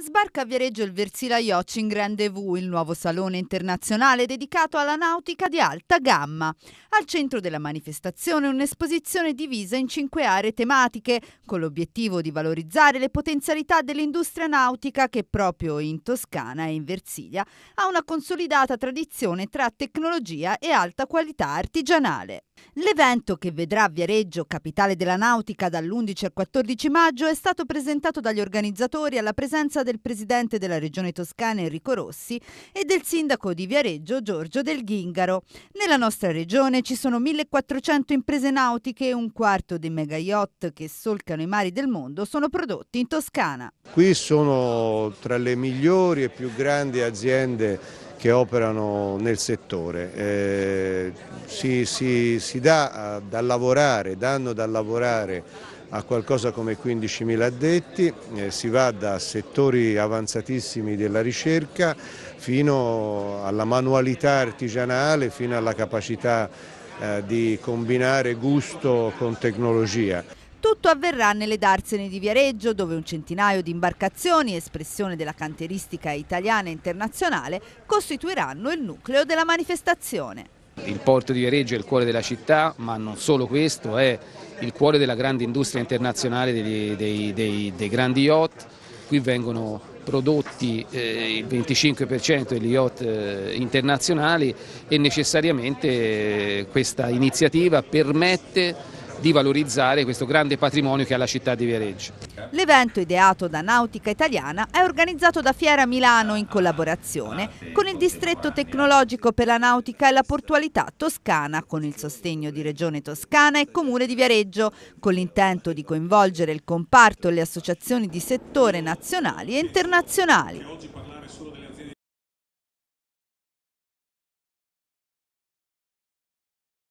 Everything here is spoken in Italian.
Sbarca a Viareggio il Versila Yachting Rendezvous, il nuovo salone internazionale dedicato alla nautica di alta gamma. Al centro della manifestazione un'esposizione divisa in cinque aree tematiche, con l'obiettivo di valorizzare le potenzialità dell'industria nautica che proprio in Toscana e in Versilia ha una consolidata tradizione tra tecnologia e alta qualità artigianale. L'evento che vedrà Viareggio, capitale della nautica, dall'11 al 14 maggio è stato presentato dagli organizzatori alla presenza del presidente della regione toscana Enrico Rossi e del sindaco di Viareggio Giorgio Del Ghingaro. Nella nostra regione ci sono 1400 imprese nautiche e un quarto dei mega yacht che solcano i mari del mondo sono prodotti in Toscana. Qui sono tra le migliori e più grandi aziende che operano nel settore. Eh, si, si, si dà eh, da lavorare, danno da lavorare a qualcosa come 15.000 addetti, eh, si va da settori avanzatissimi della ricerca fino alla manualità artigianale, fino alla capacità eh, di combinare gusto con tecnologia. Tutto avverrà nelle darsene di Viareggio, dove un centinaio di imbarcazioni, espressione della canteristica italiana e internazionale, costituiranno il nucleo della manifestazione. Il porto di Viareggio è il cuore della città, ma non solo questo, è il cuore della grande industria internazionale dei, dei, dei, dei grandi yacht. Qui vengono prodotti eh, il 25% degli yacht eh, internazionali e necessariamente eh, questa iniziativa permette di valorizzare questo grande patrimonio che ha la città di Viareggio. L'evento ideato da Nautica Italiana è organizzato da Fiera Milano in collaborazione con il Distretto Tecnologico per la Nautica e la Portualità Toscana con il sostegno di Regione Toscana e Comune di Viareggio con l'intento di coinvolgere il comparto e le associazioni di settore nazionali e internazionali.